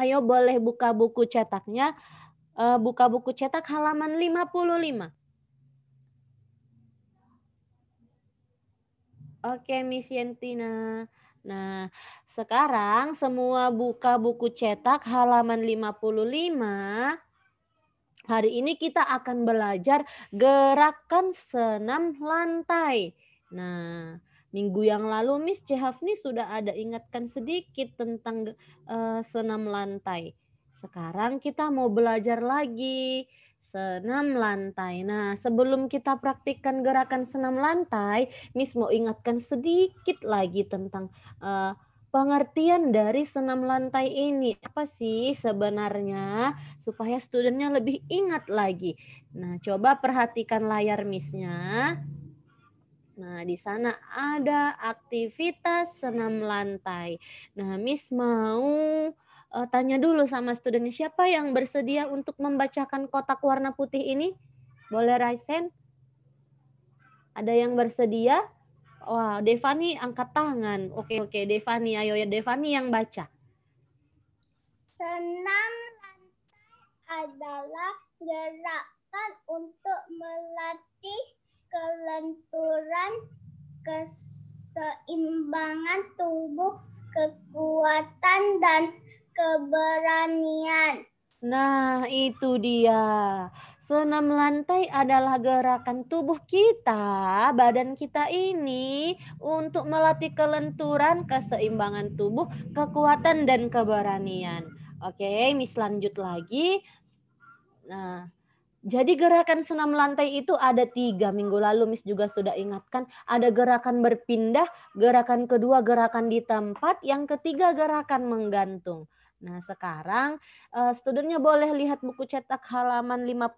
ayo boleh buka buku cetaknya, eh, buka buku cetak halaman 55. Oke, Miss Yentina. Nah, sekarang semua buka buku cetak halaman 55. Hari ini kita akan belajar gerakan senam lantai. Nah, Minggu yang lalu Miss Cehafni sudah ada ingatkan sedikit tentang uh, senam lantai. Sekarang kita mau belajar lagi senam lantai. Nah, sebelum kita praktikkan gerakan senam lantai, Miss mau ingatkan sedikit lagi tentang uh, pengertian dari senam lantai ini apa sih sebenarnya supaya studentnya lebih ingat lagi. Nah, coba perhatikan layar missnya. Nah, di sana ada aktivitas senam lantai. Nah, Miss mau uh, tanya dulu sama studentnya siapa yang bersedia untuk membacakan kotak warna putih ini? Boleh Raisen? Ada yang bersedia? Wah, Devani angkat tangan. Oke, oke, Devani, ayo ya Devani yang baca. Senam lantai adalah gerakan untuk melatih kelenturan, keseimbangan tubuh, kekuatan, dan keberanian. Nah, itu dia. Senam lantai adalah gerakan tubuh kita, badan kita ini untuk melatih kelenturan, keseimbangan tubuh, kekuatan dan keberanian. Oke, Miss lanjut lagi. Nah, jadi gerakan senam lantai itu ada tiga minggu lalu Miss juga sudah ingatkan. Ada gerakan berpindah, gerakan kedua gerakan di tempat, yang ketiga gerakan menggantung. Nah sekarang uh, eh, studentnya boleh lihat buku cetak halaman 55.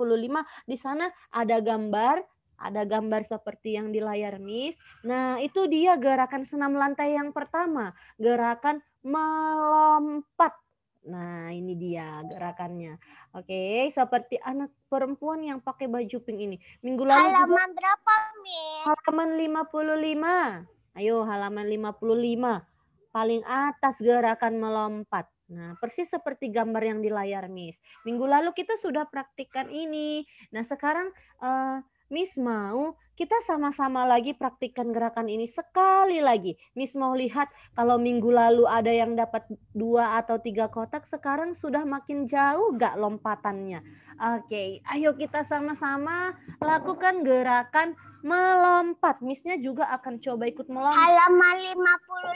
Di sana ada gambar, ada gambar seperti yang di layar Miss. Nah itu dia gerakan senam lantai yang pertama. Gerakan melompat Nah, ini dia gerakannya. Oke, seperti anak perempuan yang pakai baju pink ini. Minggu lalu halaman juga, berapa, Miss? Halaman 55. Ayo, halaman 55. Paling atas gerakan melompat. Nah, persis seperti gambar yang di layar, Miss. Minggu lalu kita sudah praktikkan ini. Nah, sekarang uh, Miss mau kita sama-sama lagi praktikkan gerakan ini sekali lagi. Miss mau lihat kalau minggu lalu ada yang dapat dua atau tiga kotak, sekarang sudah makin jauh gak lompatannya. Oke, ayo kita sama-sama lakukan gerakan melompat. Missnya juga akan coba ikut melompat. Halaman 55.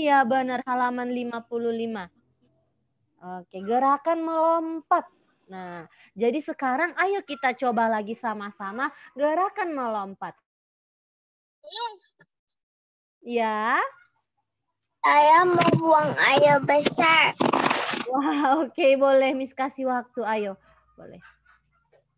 Iya benar, halaman 55. Oke, gerakan melompat. Nah, jadi sekarang ayo kita coba lagi sama-sama gerakan melompat. Ya. Saya mau buang air besar. Wah, wow, oke okay, boleh Miss kasih waktu. Ayo, boleh.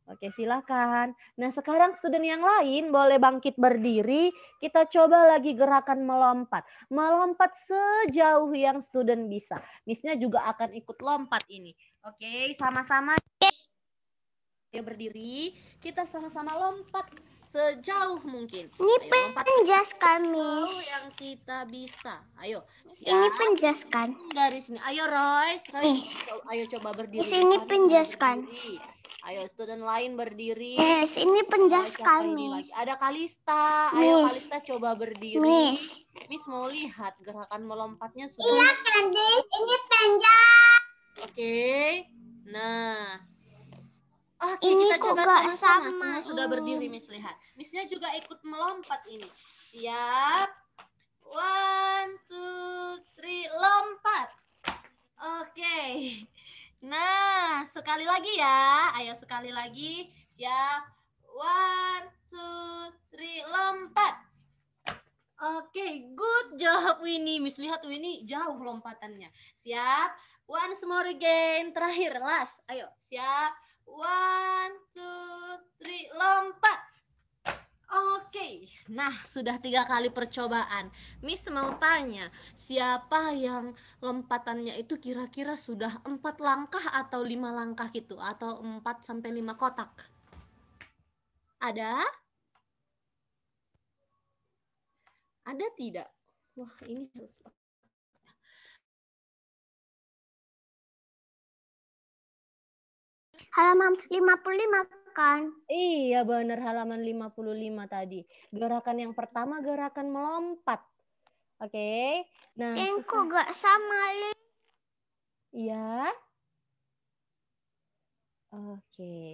Oke, silakan. Nah, sekarang student yang lain boleh bangkit berdiri. Kita coba lagi gerakan melompat. Melompat sejauh yang student bisa. Missnya juga akan ikut lompat ini. Oke, sama-sama. Ayo berdiri, kita sama-sama lompat sejauh mungkin. Ini penjas kami. yang kita bisa. Ayo. Siap. Ini penjaskan. Dari sini. Ayo Roy. Roy. Eh. Ayo coba berdiri. Di sini penjas kan? Ayo student lain berdiri. Yes, ini penjas kami. Ada Kalista. Miss. Ayo Kalista coba berdiri. Miss. Miss mau lihat gerakan melompatnya sudah. Iya, Candice, ini penjas. Oke. Nah. Oke, ini kita coba sama-sama. sudah berdiri, Miss lihat. Missnya juga ikut melompat ini. Siap? One, two, three, lompat. Oke. Nah, sekali lagi ya. Ayo sekali lagi. Siap? One, two, three, lompat. Oke, okay, good job Winnie. Miss lihat Winnie jauh lompatannya. Siap? Once more again. Terakhir, last. Ayo, siap. One, two, three. Lompat. Oke, nah sudah tiga kali percobaan. Miss mau tanya, siapa yang lompatannya itu kira-kira sudah empat langkah atau lima langkah gitu? Atau empat sampai lima kotak? Ada? Ada tidak? Wah, ini harus Halaman 55 kan? Iya, benar halaman 55 tadi. Gerakan yang pertama gerakan melompat. Oke. Okay. Nah, yang kok gak sama, Li? Iya. Oke. Okay.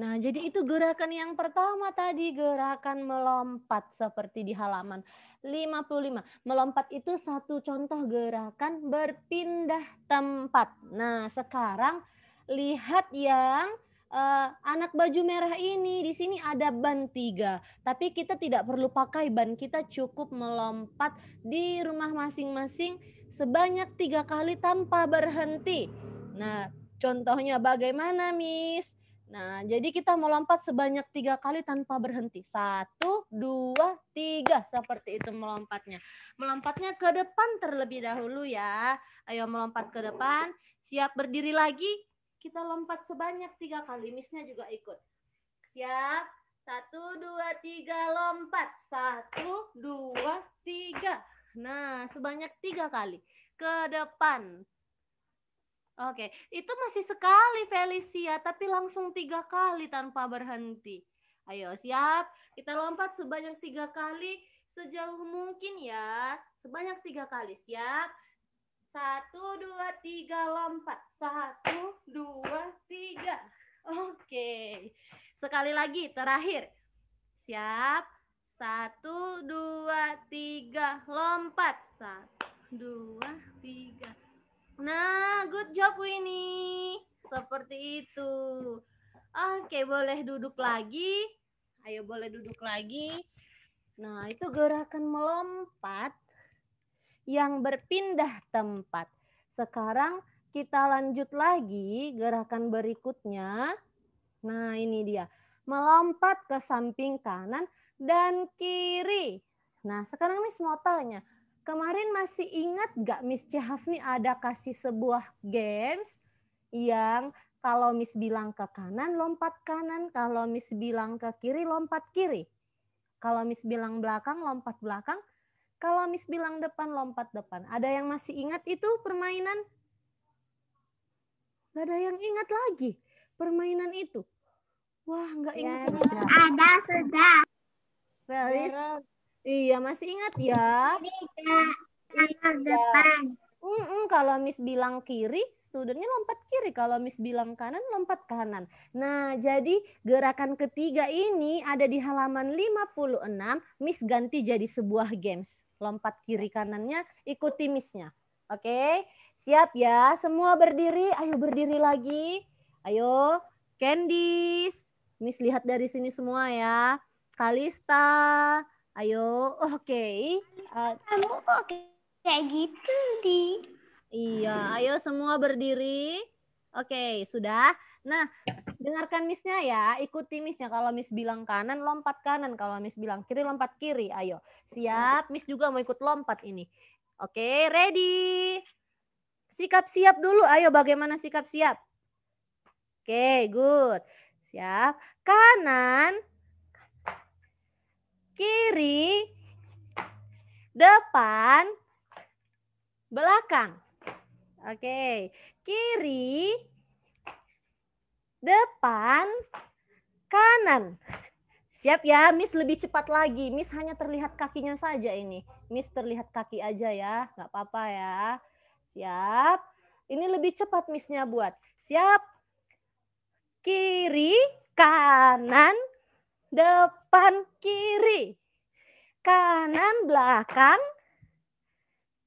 Nah, jadi itu gerakan yang pertama tadi, gerakan melompat seperti di halaman 55. Melompat itu satu contoh gerakan berpindah tempat. Nah, sekarang lihat yang uh, anak baju merah ini di sini ada ban tiga, tapi kita tidak perlu pakai ban, kita cukup melompat di rumah masing-masing sebanyak tiga kali tanpa berhenti. Nah, contohnya bagaimana, Miss? Nah, jadi kita mau lompat sebanyak tiga kali tanpa berhenti. Satu, dua, tiga. Seperti itu melompatnya. Melompatnya ke depan terlebih dahulu ya. Ayo melompat ke depan. Siap berdiri lagi. Kita lompat sebanyak tiga kali. Misnya juga ikut. Siap. Satu, dua, tiga, lompat. Satu, dua, tiga. Nah, sebanyak tiga kali. Ke depan, Oke, itu masih sekali Felicia, tapi langsung tiga kali tanpa berhenti. Ayo siap, kita lompat sebanyak tiga kali sejauh mungkin ya, sebanyak tiga kali siap. Satu, dua, tiga, lompat. Satu, dua, tiga. Oke, sekali lagi terakhir. Siap, satu, dua, tiga, lompat. Satu, dua, tiga. Nah, good job Winnie. Seperti itu. Oke, boleh duduk lagi. Ayo boleh duduk lagi. Nah, itu gerakan melompat yang berpindah tempat. Sekarang kita lanjut lagi gerakan berikutnya. Nah, ini dia. Melompat ke samping kanan dan kiri. Nah, sekarang Miss mau tanya, Kemarin masih ingat gak Miss Cihafni ada kasih sebuah games yang kalau Miss bilang ke kanan lompat kanan, kalau Miss bilang ke kiri lompat kiri. Kalau Miss bilang belakang lompat belakang, kalau Miss bilang depan lompat depan. Ada yang masih ingat itu permainan? Gak ada yang ingat lagi permainan itu. Wah, nggak ingat. Ya, ada sudah. Well, Iya, masih ingat ya? Iya, kiri iya. depan. Mm -mm, kalau Miss bilang kiri, studentnya lompat kiri. Kalau Miss bilang kanan, lompat kanan. Nah, jadi gerakan ketiga ini ada di halaman 56. Miss ganti jadi sebuah games. Lompat kiri kanannya, ikuti Missnya. Oke, siap ya. Semua berdiri, ayo berdiri lagi. Ayo, Candice. Miss lihat dari sini semua ya. Kalista, Ayo, oke. Okay. Uh, eh, Kamu kok kayak gitu, Di? Iya, ayo semua berdiri. Oke, okay, sudah. Nah, dengarkan misnya ya, ikuti misnya. Kalau mis bilang kanan, lompat kanan. Kalau mis bilang kiri, lompat kiri. Ayo, siap. Mis juga mau ikut lompat ini. Oke, okay, ready. Sikap siap dulu. Ayo, bagaimana sikap siap? Oke, okay, good. Siap. Kanan, kiri, depan, belakang. Oke, kiri, depan, kanan. Siap ya, Miss lebih cepat lagi. Miss hanya terlihat kakinya saja ini. Miss terlihat kaki aja ya, nggak apa-apa ya. Siap. Ini lebih cepat Missnya buat. Siap. Kiri, kanan, depan kiri, kanan belakang,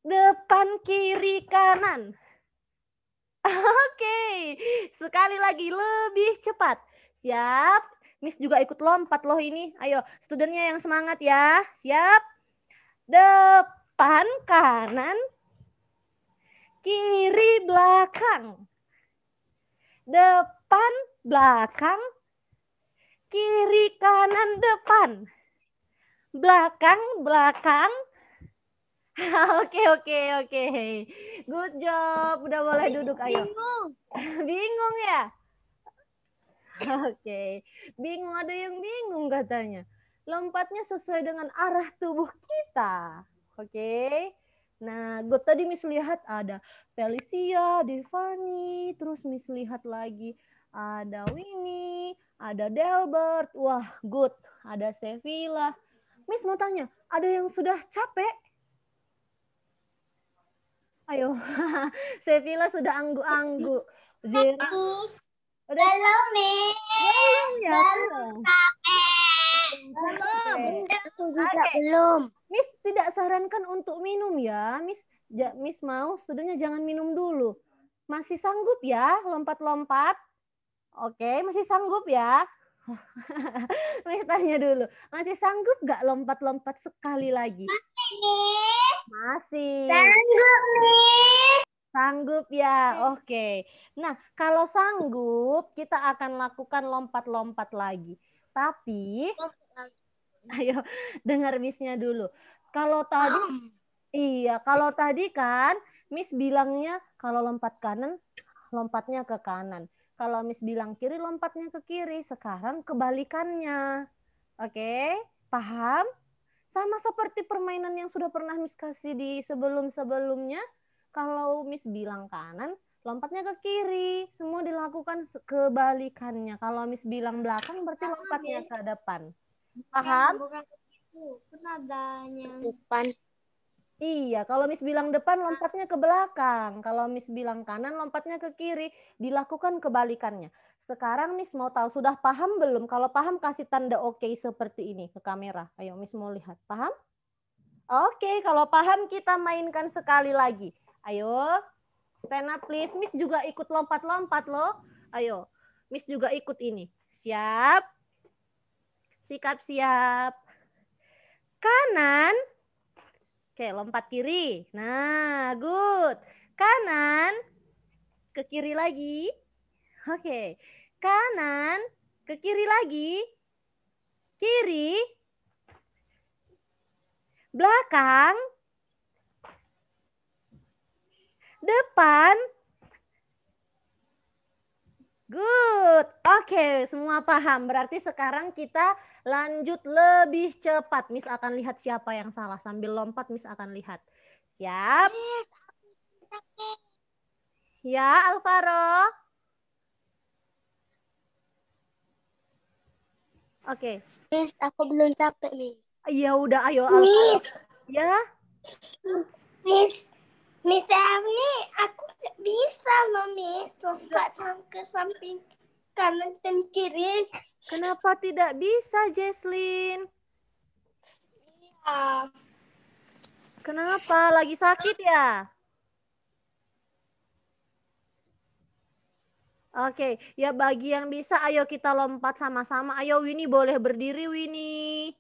depan kiri kanan. Oke, okay. sekali lagi lebih cepat. Siap? Miss juga ikut lompat loh ini. Ayo, studentnya yang semangat ya. Siap? Depan kanan, kiri belakang. Depan belakang, kiri kanan depan belakang belakang Oke oke oke. Good job. Udah boleh duduk ayo. Bingung. bingung ya? Oke. Okay. Bingung ada yang bingung katanya. Lompatnya sesuai dengan arah tubuh kita. Oke. Okay. Nah, gue tadi mislihat ada Felicia, Devani, terus mislihat lagi ada Winnie, ada Delbert, wah good, ada Sevilla. Miss mau tanya, ada yang sudah capek? Ayo, Sevilla sudah anggu-anggu. Zira. Iya, belum, Miss. Belum ya, belum. Belum. belum. Miss tidak sarankan untuk minum ya. Miss ja, Miss mau Sudahnya jangan minum dulu. Masih sanggup ya lompat-lompat? Oke, masih sanggup ya? Miss dulu, masih sanggup gak lompat-lompat sekali lagi? Masih, Miss. Masih. Sanggup, Miss. Sanggup ya, oke. Okay. Nah, kalau sanggup, kita akan lakukan lompat-lompat lagi. Tapi, ayo dengar Missnya dulu. Kalau tadi, um. iya, kalau tadi kan Miss bilangnya kalau lompat kanan, lompatnya ke kanan. Kalau Miss bilang kiri, lompatnya ke kiri. Sekarang kebalikannya. Oke, okay? paham? Sama seperti permainan yang sudah pernah Miss kasih di sebelum-sebelumnya. Kalau Miss bilang kanan, lompatnya ke kiri. Semua dilakukan kebalikannya. Kalau Miss bilang belakang, berarti lompatnya ke depan. Paham? Bukan, itu. Pun Depan. Iya, kalau Miss bilang depan lompatnya ke belakang, kalau Miss bilang kanan lompatnya ke kiri, dilakukan kebalikannya. Sekarang Miss mau tahu sudah paham belum? Kalau paham kasih tanda oke okay seperti ini ke kamera. Ayo Miss mau lihat, paham? Oke, okay, kalau paham kita mainkan sekali lagi. Ayo, stand up please. Miss juga ikut lompat-lompat loh. Ayo, Miss juga ikut ini. Siap? Sikap siap. Kan Oke, lompat kiri. Nah, good. Kanan, ke kiri lagi. Oke, kanan, ke kiri lagi. Kiri, belakang, depan, Good. Oke, okay, semua paham. Berarti sekarang kita lanjut lebih cepat. Miss akan lihat siapa yang salah sambil lompat Miss akan lihat. Siap? Ya, Alvaro. Oke. Okay. Miss, aku belum capek, Miss. Ya udah, ayo Alvaro. Miss. Ya. Miss, Miss Erni, aku bisa loh, Miss. Lompat ke samping kanan dan kiri. Kenapa tidak bisa, Jesslyn? Iya. Kenapa? Lagi sakit ya? Oke, ya bagi yang bisa ayo kita lompat sama-sama. Ayo Winnie boleh berdiri Winnie.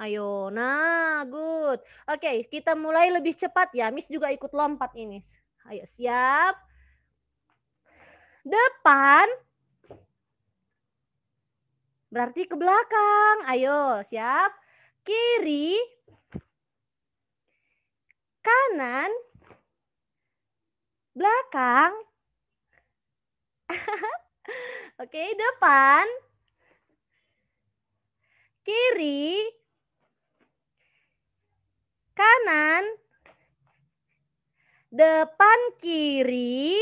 Ayo, nah good. Oke, okay, kita mulai lebih cepat ya. Miss juga ikut lompat ini. Ayo, siap. Depan. Berarti ke belakang. Ayo, siap. Kiri. Kanan. Belakang. Oke, okay, depan. Kiri kanan, depan kiri,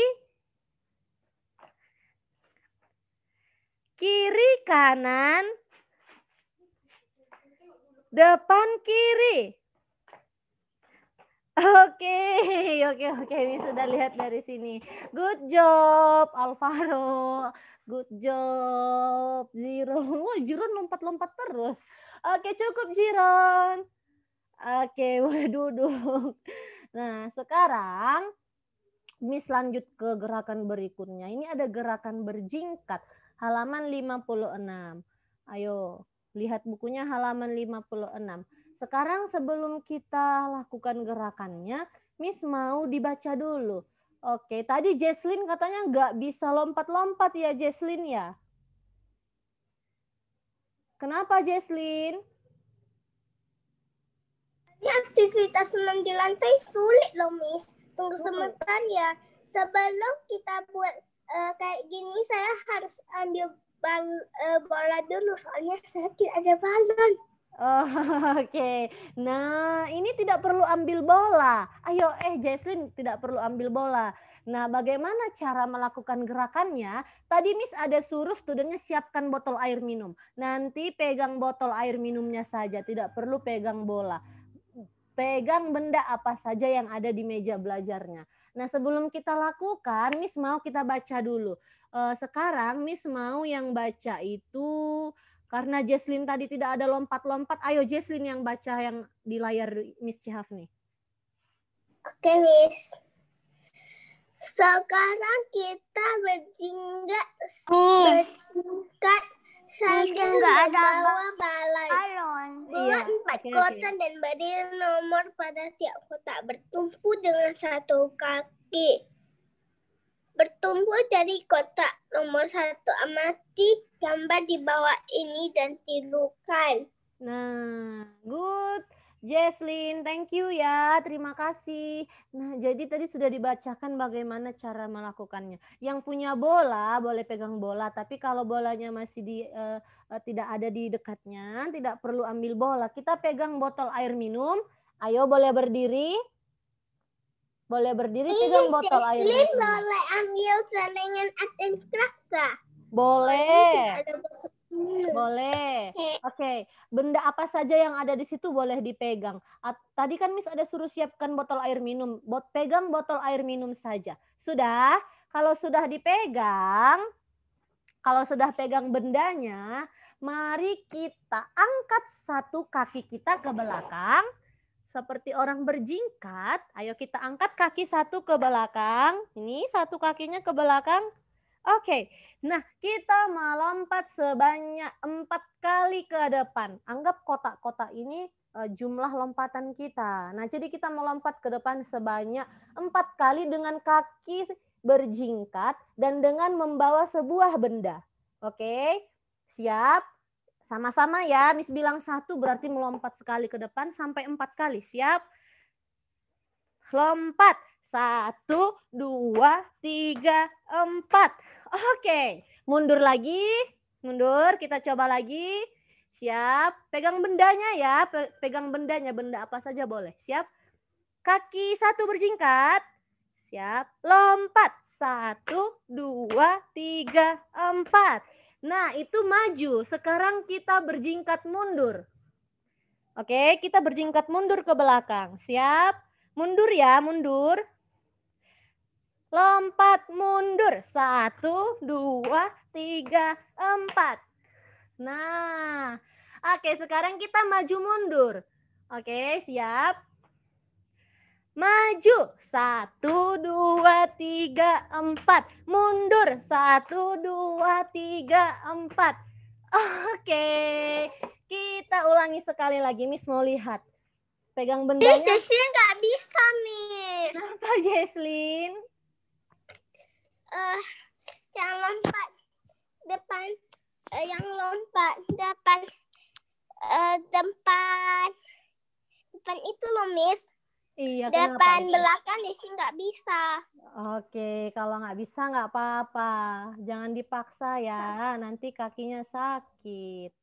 kiri kanan, depan kiri. Oke, oke, oke. Ini sudah lihat dari sini. Good job, Alvaro. Good job, Jiron. Wah, Jiron lompat-lompat terus. Oke, cukup, Jiron. Oke, boleh duduk. Nah, sekarang Miss lanjut ke gerakan berikutnya. Ini ada gerakan berjingkat, halaman 56. Ayo, lihat bukunya halaman 56. Sekarang sebelum kita lakukan gerakannya, Miss mau dibaca dulu. Oke, tadi Jesslyn katanya nggak bisa lompat-lompat ya Jesslyn ya? Kenapa Jesslyn? kita senam di lantai sulit loh Miss. Tunggu hmm. sebentar ya. Sebelum kita buat uh, kayak gini saya harus ambil bal uh, bola dulu soalnya saya tidak ada balon. Oh, Oke, okay. nah ini tidak perlu ambil bola. Ayo, eh Jaslyn tidak perlu ambil bola. Nah, bagaimana cara melakukan gerakannya? Tadi Miss ada suruh studentnya siapkan botol air minum. Nanti pegang botol air minumnya saja, tidak perlu pegang bola pegang benda apa saja yang ada di meja belajarnya. Nah, sebelum kita lakukan, Miss mau kita baca dulu. Eh, sekarang Miss mau yang baca itu karena Jesslyn tadi tidak ada lompat-lompat, ayo Jesslyn yang baca yang di layar Miss Cihaf nih. Oke, Miss. Sekarang kita berjingga, berjingkat sambil membawa balai iya, empat okay, kotak okay. dan berdiri nomor pada tiap kotak bertumpu dengan satu kaki. Bertumpu dari kotak nomor satu amati gambar di bawah ini dan tirukan. Nah, good. Jesslyn, thank you ya. Terima kasih. Nah, jadi tadi sudah dibacakan bagaimana cara melakukannya. Yang punya bola boleh pegang bola, tapi kalau bolanya masih di uh, uh, tidak ada di dekatnya, tidak perlu ambil bola. Kita pegang botol air minum. Ayo boleh berdiri. Boleh berdiri Ini botol air minum. boleh ambil celengan atau Boleh. boleh boleh. Iya. Oke, okay. benda apa saja yang ada di situ boleh dipegang. Tadi kan Miss ada suruh siapkan botol air minum. Bot pegang botol air minum saja. Sudah? Kalau sudah dipegang, kalau sudah pegang bendanya, mari kita angkat satu kaki kita ke belakang seperti orang berjingkat. Ayo kita angkat kaki satu ke belakang. Ini satu kakinya ke belakang, Oke, okay. nah kita melompat sebanyak empat kali ke depan. Anggap kotak-kotak ini eh, jumlah lompatan kita. Nah, jadi kita melompat ke depan sebanyak empat kali dengan kaki berjingkat dan dengan membawa sebuah benda. Oke, okay? siap? Sama-sama ya, Miss bilang satu berarti melompat sekali ke depan sampai empat kali. Siap? Lompat. Satu, dua, tiga, empat. Oke, mundur lagi. Mundur, kita coba lagi. Siap, pegang bendanya ya. Pe pegang bendanya, benda apa saja boleh. Siap, kaki satu berjingkat. Siap, lompat. Satu, dua, tiga, empat. Nah, itu maju. Sekarang kita berjingkat mundur. Oke, kita berjingkat mundur ke belakang. Siap? Mundur ya, mundur. Lompat mundur. Satu, dua, tiga, empat. Nah, oke sekarang kita maju mundur. Oke, siap. Maju, satu, dua, tiga, empat. Mundur, satu, dua, tiga, empat. Oke, kita ulangi sekali lagi. Miss mau lihat. Pegang bendanya. Jesslyn nggak bisa, Miss. Kenapa, Jesslyn? uh, yang lompat depan uh, yang lompat depan uh, depan depan itu loh miss Iya, depan kenapa? belakang di ya sini nggak bisa. Oke, kalau nggak bisa nggak apa-apa. Jangan dipaksa ya, nanti kakinya sakit.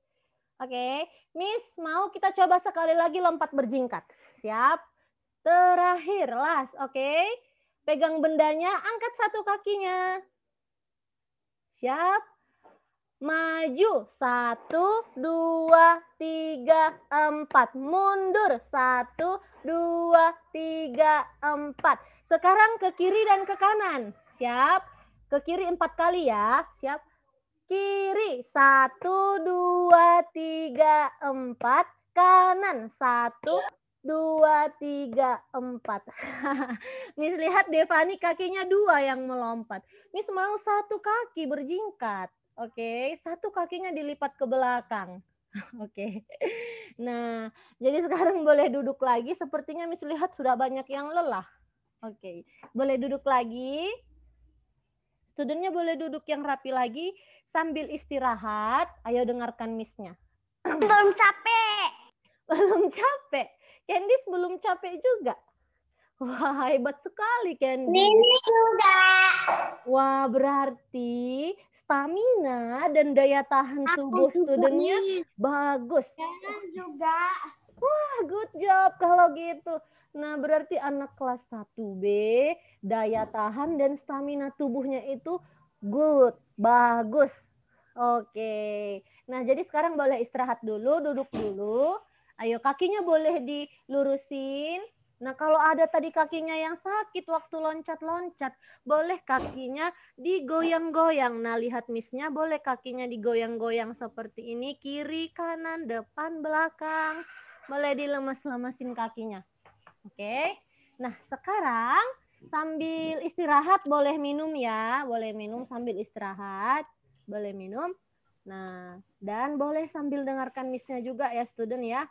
Oke, Miss mau kita coba sekali lagi lompat berjingkat. Siap? Terakhir, last, oke? Pegang bendanya, angkat satu kakinya. Siap? Maju, satu, dua, tiga, empat. Mundur, satu, dua, tiga, empat. Sekarang ke kiri dan ke kanan. Siap? Ke kiri empat kali ya. Siap? Kiri, satu, dua, tiga, empat. Kanan, satu, dua, tiga, empat. Miss lihat Devani kakinya dua yang melompat. Miss mau satu kaki berjingkat. Oke, okay? satu kakinya dilipat ke belakang. Oke. Okay. Nah, jadi sekarang boleh duduk lagi. Sepertinya Miss lihat sudah banyak yang lelah. Oke, okay. boleh duduk lagi. Studentnya boleh duduk yang rapi lagi sambil istirahat. Ayo dengarkan Missnya. Belum capek. Belum capek Candice belum capek juga. Wah, hebat sekali Candice. Ini juga. Wah, berarti stamina dan daya tahan Aku tubuh studentnya bagus. Dan juga. Wah, good job kalau gitu. Nah, berarti anak kelas 1B daya tahan dan stamina tubuhnya itu good, bagus. Oke. Nah, jadi sekarang boleh istirahat dulu, duduk dulu. Ayo kakinya boleh dilurusin. Nah, kalau ada tadi kakinya yang sakit waktu loncat-loncat, boleh kakinya digoyang-goyang. Nah, lihat misnya boleh kakinya digoyang-goyang seperti ini, kiri, kanan, depan, belakang. Boleh dilemes-lemesin kakinya. Oke. Nah, sekarang sambil istirahat boleh minum ya. Boleh minum sambil istirahat. Boleh minum. Nah, dan boleh sambil dengarkan misnya juga ya student ya.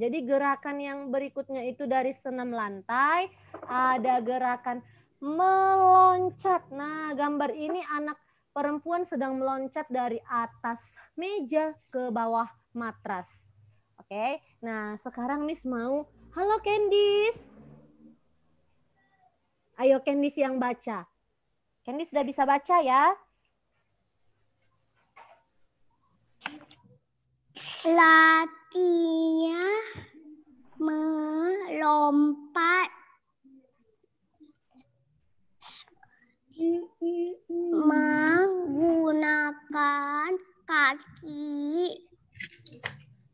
Jadi gerakan yang berikutnya itu dari senam lantai, ada gerakan meloncat. Nah, gambar ini anak perempuan sedang meloncat dari atas meja ke bawah matras. Oke. Nah, sekarang Miss mau, "Halo Candice." Ayo Candice yang baca. Candice sudah bisa baca ya? Latihan melompat menggunakan kaki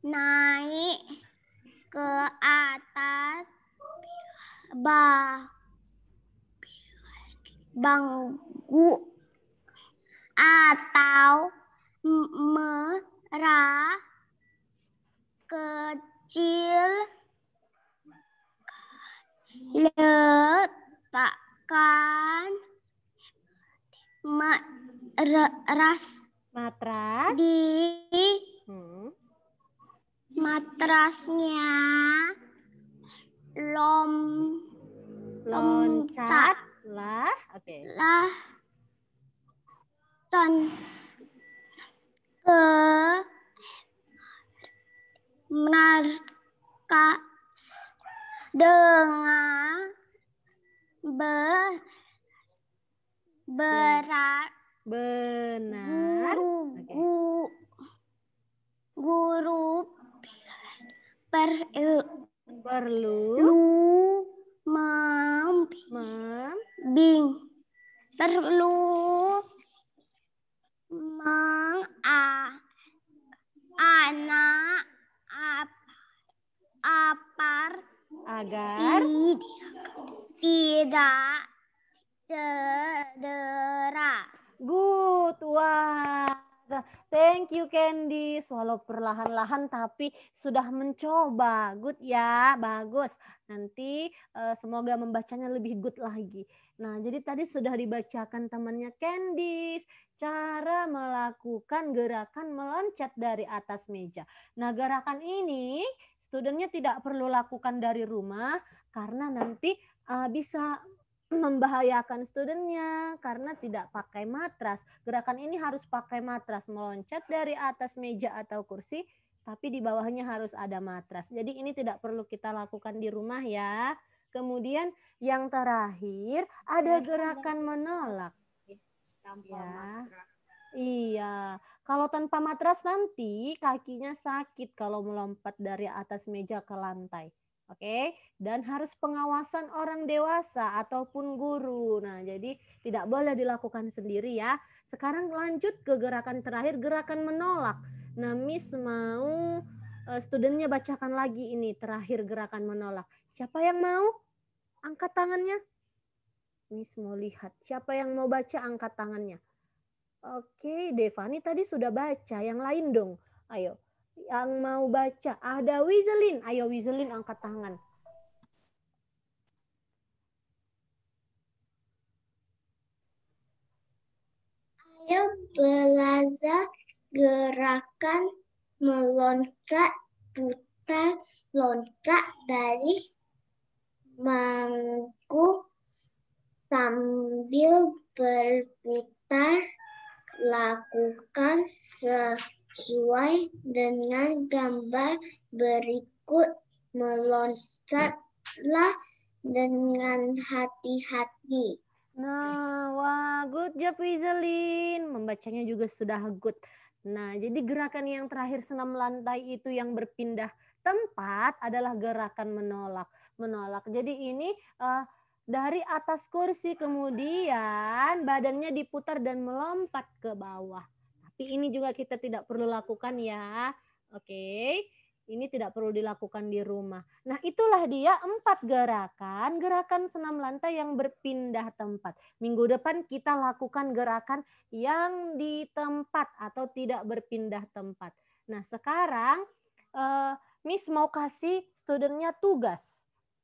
naik ke atas bah bangku atau merah kecil letakkan matras matras di hmm. matrasnya lom loncat lah oke okay. lah ton ke menarik dengan ber, berat benar guru gu, guru per, perlu lu mem, mem bing perlu meng a, anak ap, apa agar tidak cedera. Good. Wah. Thank you Candy. Walau perlahan-lahan tapi sudah mencoba. Good ya, bagus. Nanti eh, semoga membacanya lebih good lagi. Nah, jadi tadi sudah dibacakan temannya Candice cara melakukan gerakan meloncat dari atas meja. Nah, gerakan ini studentnya tidak perlu lakukan dari rumah karena nanti uh, bisa membahayakan studentnya karena tidak pakai matras. Gerakan ini harus pakai matras, meloncat dari atas meja atau kursi, tapi di bawahnya harus ada matras. Jadi ini tidak perlu kita lakukan di rumah ya. Kemudian yang terakhir ada iya, gerakan menolak. Iya, ya. Iya, kalau tanpa matras nanti kakinya sakit kalau melompat dari atas meja ke lantai. Oke, dan harus pengawasan orang dewasa ataupun guru. Nah, jadi tidak boleh dilakukan sendiri ya. Sekarang lanjut ke gerakan terakhir, gerakan menolak. Nah, Miss mau uh, eh, studentnya bacakan lagi ini terakhir gerakan menolak. Siapa yang mau? Angkat tangannya. Miss mau lihat siapa yang mau baca angkat tangannya. Oke, Devani tadi sudah baca. Yang lain dong. Ayo. Yang mau baca. Ada Wizelin. Ayo Wizelin angkat tangan. Ayo belajar gerakan meloncat, putar, loncat dari mangkuk sambil berputar lakukan sesuai dengan gambar berikut. meloncatlah dengan hati-hati. Nah, wah, good job Wizelin. Membacanya juga sudah good. Nah, jadi gerakan yang terakhir senam lantai itu yang berpindah tempat adalah gerakan menolak. Menolak. Jadi ini uh, dari atas kursi kemudian badannya diputar dan melompat ke bawah. Tapi ini juga kita tidak perlu lakukan ya. Oke. Ini tidak perlu dilakukan di rumah. Nah, itulah dia empat gerakan, gerakan senam lantai yang berpindah tempat. Minggu depan kita lakukan gerakan yang di tempat atau tidak berpindah tempat. Nah, sekarang uh, Miss mau kasih studentnya tugas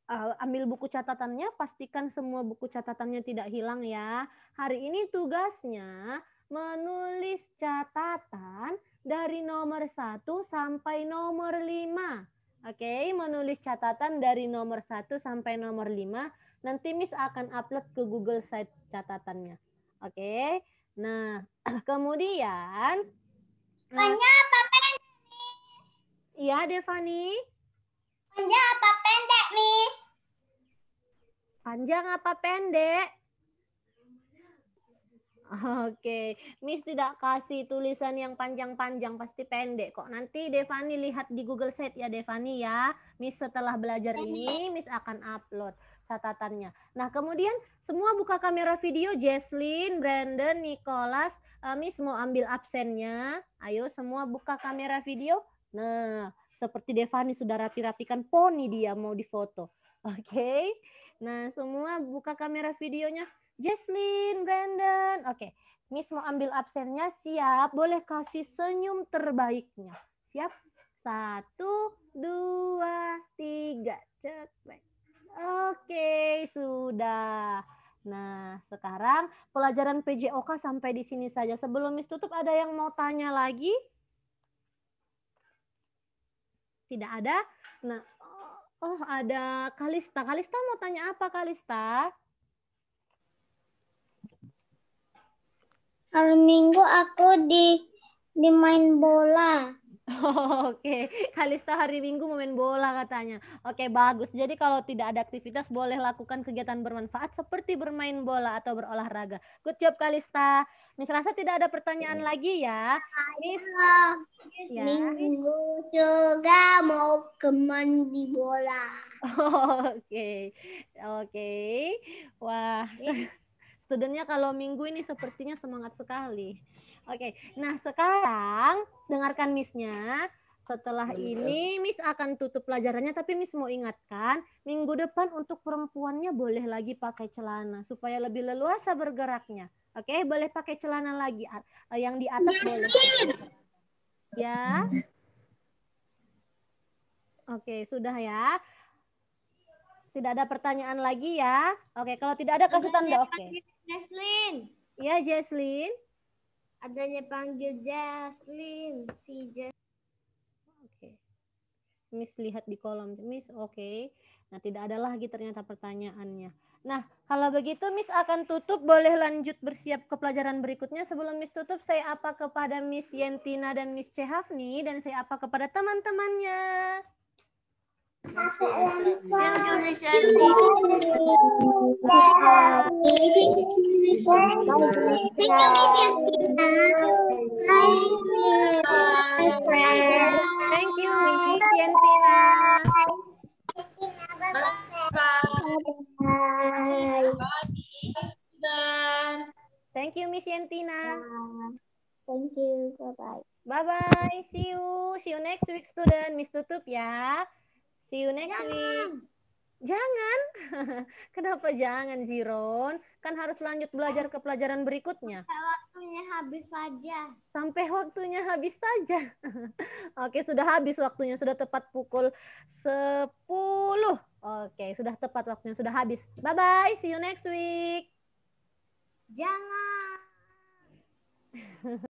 uh, ambil buku catatannya, pastikan semua buku catatannya tidak hilang ya. Hari ini tugasnya menulis catatan dari nomor 1 sampai nomor 5. Oke, okay? menulis catatan dari nomor 1 sampai nomor 5. Nanti Miss akan upload ke Google Site catatannya. Oke. Okay? Nah, kemudian Pokoknya nah. apa Iya, Devani. Pokoknya apa Miss? Panjang apa pendek? Oke, Miss tidak kasih tulisan yang panjang-panjang, pasti pendek kok. Nanti Devani lihat di Google Sheet ya Devani ya. Miss setelah belajar iya, ini, Miss akan upload catatannya. Nah, kemudian semua buka kamera video, Jesslyn, Brandon, Nicholas, eh, Miss mau ambil absennya. Ayo semua buka kamera video. Nah, seperti Devani sudah rapi-rapikan poni dia mau difoto. Oke. Okay? Nah, semua buka kamera videonya. Jesslyn, Brandon. Oke. Okay. Miss mau ambil absennya, siap. Boleh kasih senyum terbaiknya. Siap? Satu, dua, tiga. Cek, baik. Oke, sudah. Nah, sekarang pelajaran PJOK sampai di sini saja. Sebelum Miss tutup, ada yang mau tanya lagi? Tidak ada. Nah, oh, oh ada Kalista. Kalista mau tanya apa Kalista? Hari Minggu aku di di main bola. Oke, okay. Kalista hari Minggu main bola katanya. Oke, okay, bagus. Jadi kalau tidak ada aktivitas boleh lakukan kegiatan bermanfaat seperti bermain bola atau berolahraga. Good job Kalista. Miss Rasa tidak ada pertanyaan ya. lagi ya. Miss ya. Minggu juga mau keman di bola. Oke. Oke. Okay. Okay. Wah, ya. studentnya kalau minggu ini sepertinya semangat sekali. Oke. Okay. Nah, sekarang dengarkan Missnya. Setelah ini Miss akan tutup pelajarannya tapi Miss mau ingatkan minggu depan untuk perempuannya boleh lagi pakai celana supaya lebih leluasa bergeraknya. Oke, okay? boleh pakai celana lagi eh, yang di atas ya, boleh. Ya. Oke, okay, sudah ya. Tidak ada pertanyaan lagi ya. Oke, okay, kalau tidak ada kasih tanda. Oke. Okay. Jaslin. Ya, Jaslin adanya panggil Jaslin si Jas oke okay. Miss lihat di kolom Miss oke okay. nah tidak ada lagi ternyata pertanyaannya nah kalau begitu Miss akan tutup boleh lanjut bersiap ke pelajaran berikutnya sebelum Miss tutup saya apa kepada Miss Yentina dan Miss Cehafni dan saya apa kepada teman-temannya Thank you, Bye. Bye, Thank you, Miss Yentina. Thank you. Bye-bye. Bye-bye. See you. See you next week, student. Miss tutup ya. See you next jangan. week. Jangan. Kenapa jangan, Ziron? Kan harus lanjut belajar ke pelajaran berikutnya. Sampai waktunya habis saja. Sampai waktunya habis saja. Oke, sudah habis waktunya. Sudah tepat pukul 10. Oke, sudah tepat waktunya. Sudah habis. Bye-bye. See you next week. Jangan.